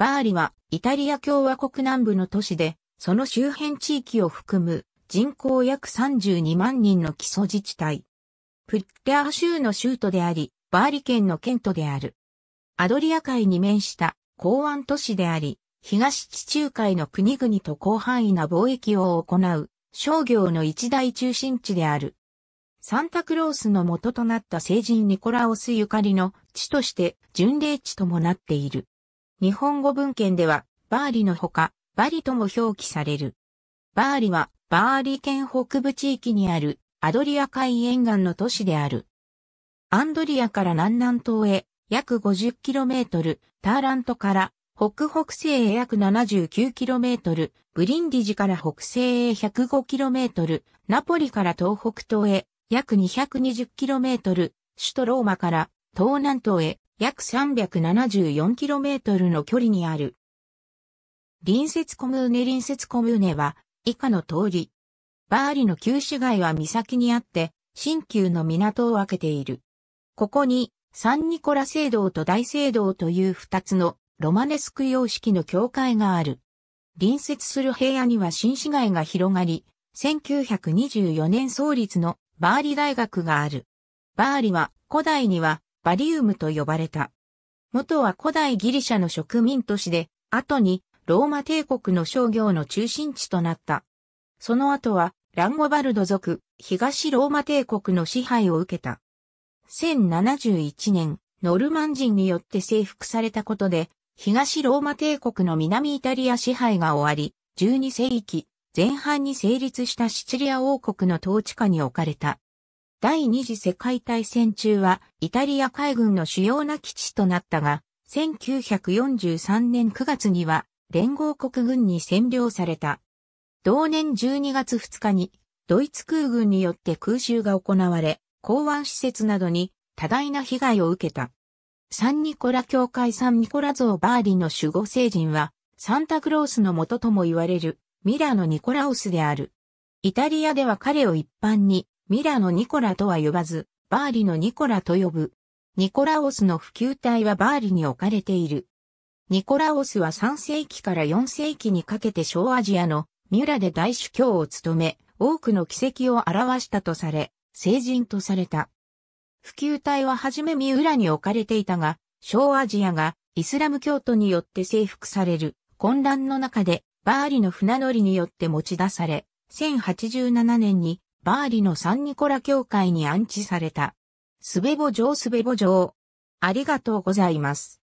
バーリはイタリア共和国南部の都市で、その周辺地域を含む人口約32万人の基礎自治体。プッリャー州の州都であり、バーリ県の県都である。アドリア海に面した港湾都市であり、東地中海の国々と広範囲な貿易を行う商業の一大中心地である。サンタクロースの元となった聖人ニコラオスゆかりの地として巡礼地ともなっている。日本語文献では、バーリのほか、バリとも表記される。バーリは、バーリ県北部地域にある、アドリア海沿岸の都市である。アンドリアから南南東へ、約 50km、ターラントから北北西へ約 79km、ブリンディジから北西へ 105km、ナポリから東北東へ約 220km、首都ローマから東南東へ約 374km の距離にある。隣接コムーネ隣接コムーネは以下の通り。バーリの旧市街は岬にあって、新旧の港を分けている。ここに、サンニコラ聖堂と大聖堂という二つのロマネスク様式の教会がある。隣接する平野には新市街が広がり、1924年創立のバーリ大学がある。バーリは古代にはバリウムと呼ばれた。元は古代ギリシャの植民都市で、後にローマ帝国の商業の中心地となった。その後はランゴバルド族、東ローマ帝国の支配を受けた。1071年、ノルマン人によって征服されたことで、東ローマ帝国の南イタリア支配が終わり、12世紀前半に成立したシチリア王国の統治下に置かれた。第二次世界大戦中はイタリア海軍の主要な基地となったが、1943年9月には連合国軍に占領された。同年12月2日にドイツ空軍によって空襲が行われ、港湾施設などに多大な被害を受けた。サンニコラ教会サンニコラ像バーリの守護聖人は、サンタクロースの元とも言われるミラーのニコラオスである。イタリアでは彼を一般にミラのニコラとは呼ばず、バーリのニコラと呼ぶ。ニコラオスの普及体はバーリに置かれている。ニコラオスは3世紀から4世紀にかけて小アジアのミュラで大主教を務め、多くの奇跡を表したとされ、聖人とされた。普及体ははじめミュラに置かれていたが、小アジアがイスラム教徒によって征服される混乱の中でバーリの船乗りによって持ち出され、1087年にバーリのサンニコラ教会に安置された。スベボ城スベボ城。ありがとうございます。